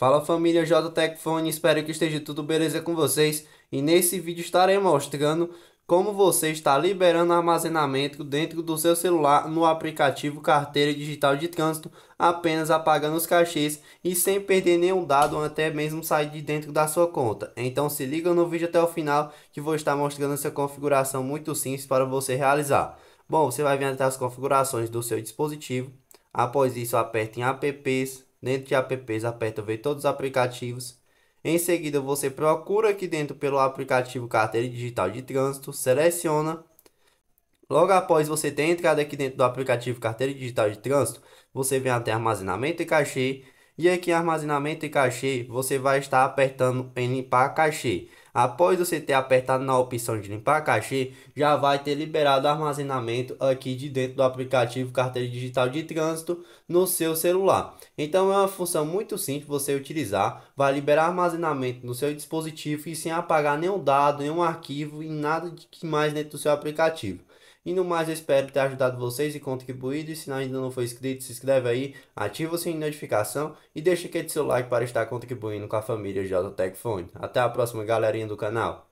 Fala família JTEC Fone, espero que esteja tudo beleza com vocês e nesse vídeo estarei mostrando como você está liberando armazenamento dentro do seu celular no aplicativo Carteira Digital de Trânsito, apenas apagando os cachês e sem perder nenhum dado ou até mesmo sair de dentro da sua conta. Então se liga no vídeo até o final que vou estar mostrando essa configuração muito simples para você realizar. Bom, você vai vir até as configurações do seu dispositivo, após isso aperte em apps, Dentro de apps, aperta ver todos os aplicativos. Em seguida, você procura aqui dentro pelo aplicativo Carteira Digital de Trânsito, seleciona. Logo após você ter entrado aqui dentro do aplicativo Carteira Digital de Trânsito, você vem até Armazenamento e Cachê. E aqui em Armazenamento e Cachê, você vai estar apertando em Limpar Cachê. Após você ter apertado na opção de limpar cachê, já vai ter liberado armazenamento aqui de dentro do aplicativo Carteira Digital de Trânsito no seu celular. Então é uma função muito simples você utilizar, vai liberar armazenamento no seu dispositivo e sem apagar nenhum dado, nenhum arquivo e nada de que mais dentro do seu aplicativo. E no mais, eu espero ter ajudado vocês e contribuído. E se ainda não for inscrito, se inscreve aí, ativa o sininho de notificação e deixa aquele seu like para estar contribuindo com a família JTech Fone. Até a próxima, galerinha do canal.